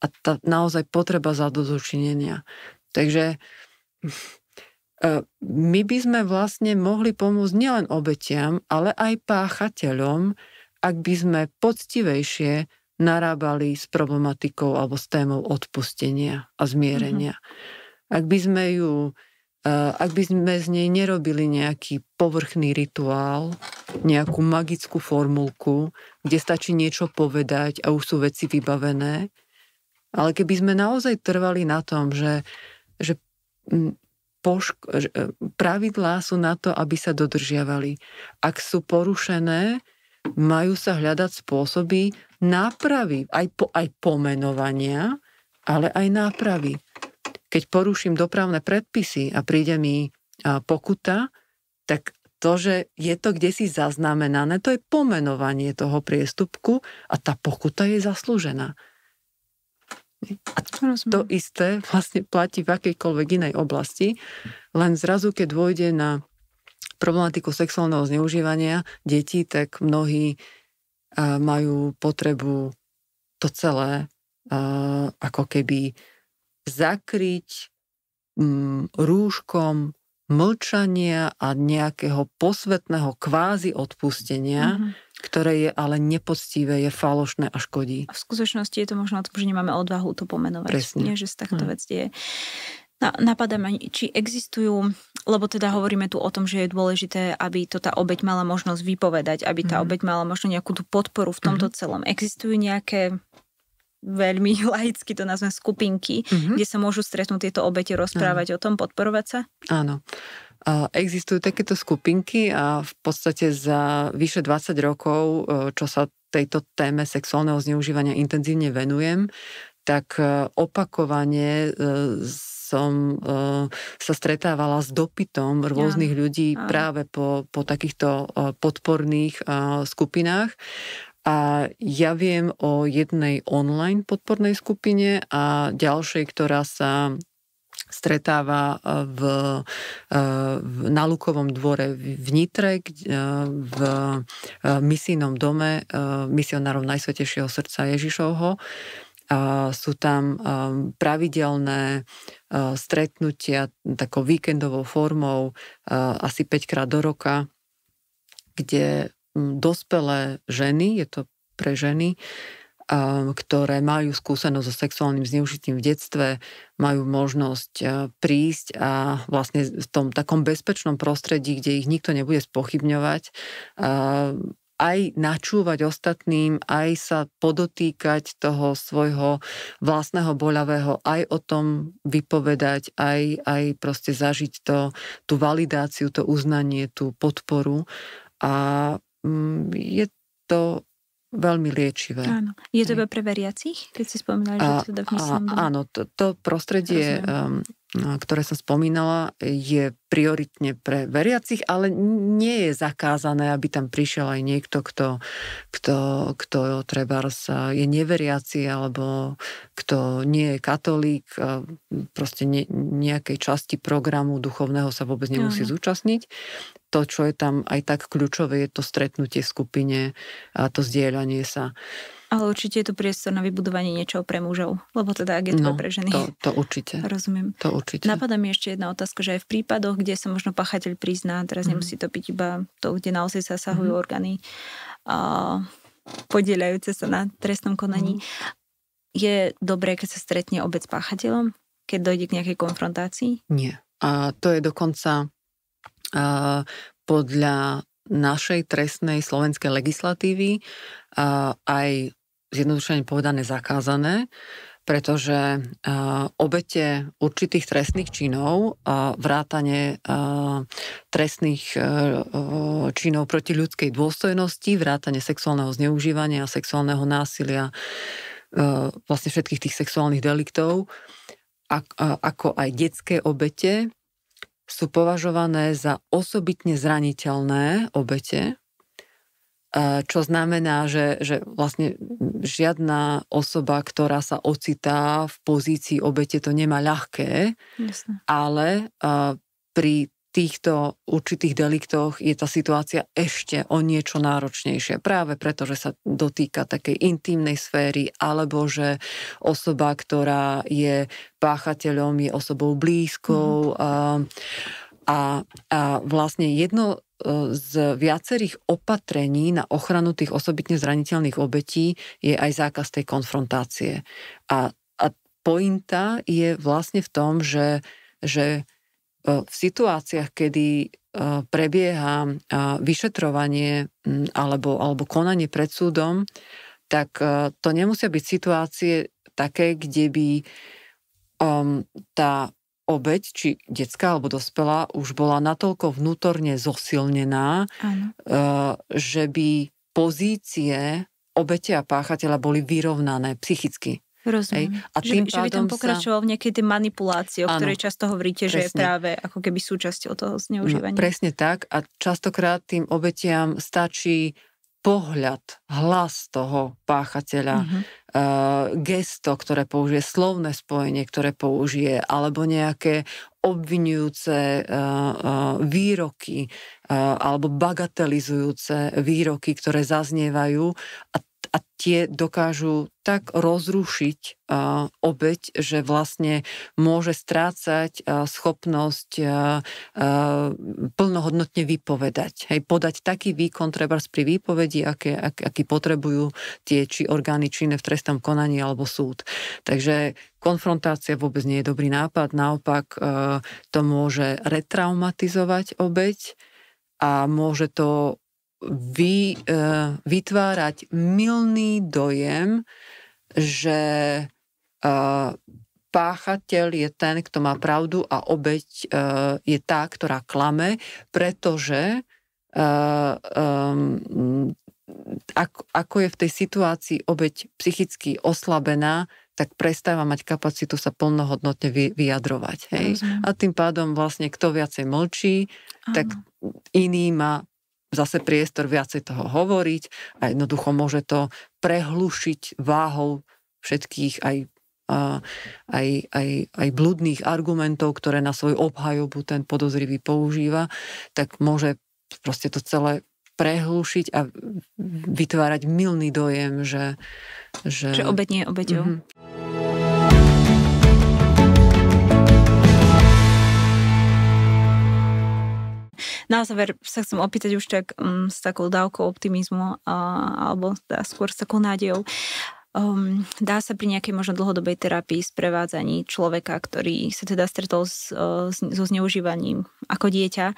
a tá naozaj potreba zadozučinenia. Takže e, my by sme vlastne mohli pomôcť nielen obetiam, ale aj páchateľom, ak by sme poctivejšie narábali s problematikou alebo s témou odpustenia a zmierenia. Mm-hmm. Ak by sme ju E, ak by sme z nej nerobili nejaký povrchný rituál, nejakú magickú formulku, kde stačí niečo povedať a už sú veci vybavené, ale keby sme naozaj trvali na tom, že, že pošk- e, pravidlá sú na to, aby sa dodržiavali. Ak sú porušené, majú sa hľadať spôsoby nápravy, aj, po, aj pomenovania, ale aj nápravy. Keď poruším dopravné predpisy a príde mi pokuta, tak to, že je to kde si zaznamenané, to je pomenovanie toho priestupku a tá pokuta je zaslúžená. A to isté vlastne platí v akejkoľvek inej oblasti, len zrazu, keď dôjde na problematiku sexuálneho zneužívania detí, tak mnohí majú potrebu to celé ako keby zakryť mm, rúškom mlčania a nejakého posvetného kvázi odpustenia, mm-hmm. ktoré je ale nepoctivé, je falošné a škodí. A v skutočnosti je to možno tom, že nemáme odvahu to pomenovať. Presne. Nie, že sa takto mm. Hm. vec deje. Na, napadá ma, či existujú, lebo teda hovoríme tu o tom, že je dôležité, aby to tá obeď mala možnosť vypovedať, aby tá mm. obeď mala možno nejakú tú podporu v tomto mm. celom. Existujú nejaké veľmi laicky to nazvem skupinky, mm-hmm. kde sa môžu stretnúť tieto obete, rozprávať Áno. o tom, podporovať sa? Áno. Existujú takéto skupinky a v podstate za vyše 20 rokov, e, čo sa tejto téme sexuálneho zneužívania intenzívne venujem, tak e, opakovane e, som sa stretávala s dopytom rôznych ľudí práve po, po takýchto podporných skupinách. A ja viem o jednej online podpornej skupine a ďalšej, ktorá sa stretáva e, e, v, v Nalukovom dvore e, v Nitre, v misijnom dome misionárov Najsvetejšieho srdca Ježišovho. A sú tam pravidelné stretnutia takou víkendovou formou asi 5 krát do roka, kde dospelé ženy, je to pre ženy, ktoré majú skúsenosť so sexuálnym zneužitím v detstve, majú možnosť e, prísť a vlastne v tom takom bezpečnom prostredí, kde ich nikto nebude spochybňovať, aj načúvať ostatným, aj sa podotýkať toho svojho vlastného boľavého, aj o tom vypovedať, aj, aj proste zažiť to, tú validáciu, to uznanie, tú podporu. A Mm, je to veľmi liečivé. Áno. Je to iba pre veriacich, keď si spomínali, že to teda v Áno, to, to prostredie um, No, ktoré som spomínala, je prioritne pre veriacich, ale nie je zakázané, aby tam prišiel aj niekto, kto, kto, kto treba je neveriaci alebo kto nie je katolík, proste ne, nejakej časti programu duchovného sa vôbec nemusí Aha. zúčastniť. To, čo je tam aj tak kľúčové, je to stretnutie v skupine a to zdieľanie sa. Ale určite je tu priestor na vybudovanie niečoho pre mužov, lebo teda ak je to no, pre ženy. To, to určite. Rozumiem. To určite. Napadá mi ešte jedna otázka, že aj v prípadoch, kde sa možno pachateľ prizná, teraz mm. nemusí to byť iba to, kde naozaj zasahujú mm. orgány a podielajúce sa na trestnom konaní, mm. je dobré, keď sa stretne obec s páchateľom, keď dojde k nejakej konfrontácii? Nie. A to je dokonca a, podľa našej trestnej slovenskej legislatívy a, aj zjednodušene povedané zakázané, pretože eh, obete určitých trestných činov, eh, vrátane eh, trestných činov proti ľudskej dôstojnosti, vrátane sexuálneho zneužívania, sexuálneho násilia, vlastne všetkých tých sexuálnych deliktov, ako aj detské obete, sú považované za osobitne zraniteľné obete E, čo znamená, že, že vlastne žiadna osoba, ktorá sa ocitá v pozícii obete, to nemá ľahké, Jasne. ale e, pri týchto určitých deliktoch je tá situácia ešte o niečo náročnejšia. Práve preto, že sa dotýka takej intimnej sféry, alebo že osoba, ktorá je páchateľom, je osobou blízkou. Mm. A, a, a vlastne jedno z viacerých opatrení na ochranu tých osobitne zraniteľných obetí je aj zákaz tej konfrontácie. A, a pointa je vlastne v tom, že, že e, v situáciách, kedy e, prebieha e, vyšetrovanie alebo, alebo konanie pred súdom, tak to nemusia byť situácie také, kde by tá obeď, či detská alebo dospelá, už bola natoľko vnútorne zosilnená, ano. Eh, že by pozície obete a páchateľa boli vyrovnané psychicky. Rozumiem. Hej. A tým že, že by tam pokračoval sa... tej manipulácii, o ano. ktorej často hovoríte, presne. že je práve ako keby súčasťou toho no, zneužívania. No, presne tak a častokrát tým obetiam stačí pohľad, hlas toho páchateľa, uh-huh. gesto, ktoré použije, slovné spojenie, ktoré použije, alebo nejaké obvinujúce eh, eh, výroky alebo bagatelizujúce výroky, ktoré zaznievajú. A tie dokážu tak rozrušiť obeď, že vlastne môže strácať schopnosť plnohodnotne vypovedať. Hej, podať taký výkon treba pri výpovedi, aké, ak, aký potrebujú tie či orgány činné v trestnom konaní alebo súd. Takže konfrontácia vôbec nie je dobrý nápad, naopak to môže retraumatizovať obeď a môže to vy, uh, vytvárať milný dojem, že uh, páchateľ je ten, kto má pravdu a obeď uh, e, je tá, ktorá klame, pretože uh, um, ako, ako je v tej situácii obeď psychicky oslabená, tak prestáva mať kapacitu sa plnohodnotne vy, vyjadrovať. Hej? A tým pádom vlastne kto viacej mlčí, Áno. tak iný má zase priestor viacej toho hovoriť a jednoducho môže to prehlušiť váhou všetkých aj aj, aj, aj blúdnych argumentov, ktoré na svoju obhajobu ten podozrivý používa, tak môže proste to celé prehlušiť a vytvárať milný dojem, že... Že, že obeď nie je obeďou. Mm-hmm. Na záver sa chcem opýtať už tak um, s takou dávkou optimizmu uh, alebo teda skôr s takou nádejou. Um, dá sa pri nejakej možno dlhodobej terapii sprevádzaní človeka, ktorý sa teda stretol s, uh, so zneužívaním ako dieťa,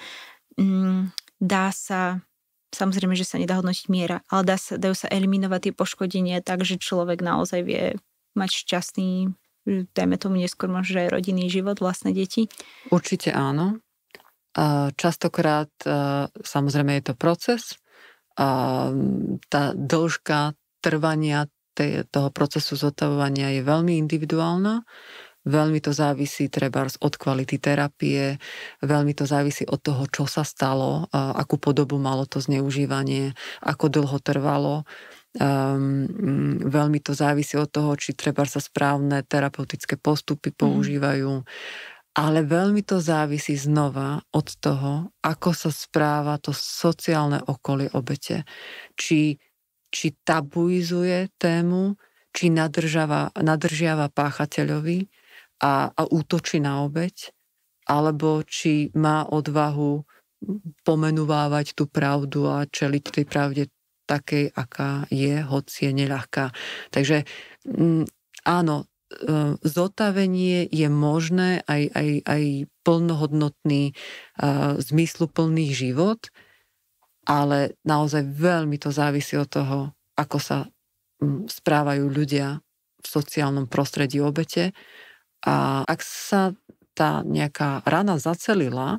um, dá sa samozrejme, že sa nedá hodnotiť miera, ale dá sa, dajú sa eliminovať tie poškodenia tak, že človek naozaj vie mať šťastný, dajme tomu neskôr možno aj rodinný život, vlastné deti? Určite áno. Častokrát, e, samozrejme je to proces, tá dĺžka trvania toho procesu zotavovania je veľmi individuálna, veľmi to závisí treba od kvality terapie, veľmi to závisí od toho, čo sa stalo, akú podobu malo to zneužívanie, ako dlho trvalo. Um, veľmi to závisí od toho, či treba sa správne terapeutické postupy mm-hmm. používajú. Mm. Ale veľmi to závisí znova od toho, ako sa správa to sociálne okolie obete. Či, či tabuizuje tému, či nadržava, nadržiava páchateľovi a, a útočí na obeť, alebo či má odvahu pomenúvávať tú pravdu a čeliť tej pravde takej, aká je, hoci je neľahká. Takže m, mm, áno, E, zotavenie je možné aj, aj, aj plnohodnotný, uh, zmysluplný život, ale naozaj veľmi to závisí od toho, ako sa správajú ľudia v sociálnom prostredí obete. A ak sa tá nejaká rana zacelila,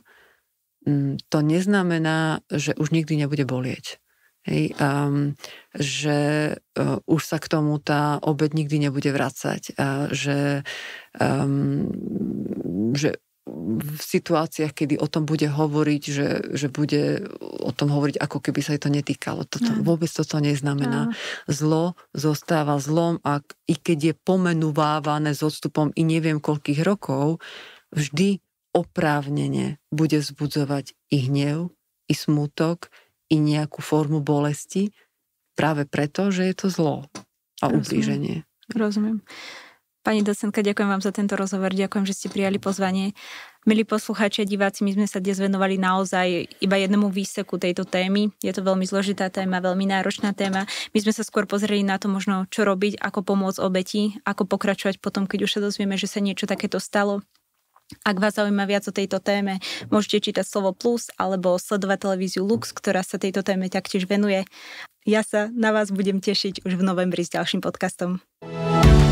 to neznamená, že už nikdy nebude bolieť. Hej, um, že uh, už sa k tomu tá obed nikdy nebude vracať a že, um, že v situáciách, kedy o tom bude hovoriť, že, že bude o tom hovoriť, ako keby sa jej to netýkalo. Toto, no. Vôbec toto neznamená. No. Zlo zostáva zlom a i keď je pomenúvávané s odstupom i neviem koľkých rokov, vždy oprávnene bude vzbudzovať i hnev, i smutok, i nejakú formu bolesti práve preto, že je to zlo a Rozumiem. ublíženie. Rozumiem. Pani docentka, ďakujem vám za tento rozhovor, ďakujem, že ste prijali pozvanie. Milí poslucháči a diváci, my sme sa dnes venovali naozaj iba jednému výseku tejto témy. Je to veľmi zložitá téma, veľmi náročná téma. My sme sa skôr pozreli na to možno, čo robiť, ako pomôcť obeti, ako pokračovať potom, keď už sa dozvieme, že sa niečo takéto stalo ak vás zaujíma viac o tejto téme, môžete čítať slovo plus alebo sledovať televíziu Lux, ktorá sa tejto téme taktiež venuje. Ja sa na vás budem tešiť už v novembri s ďalším podcastom.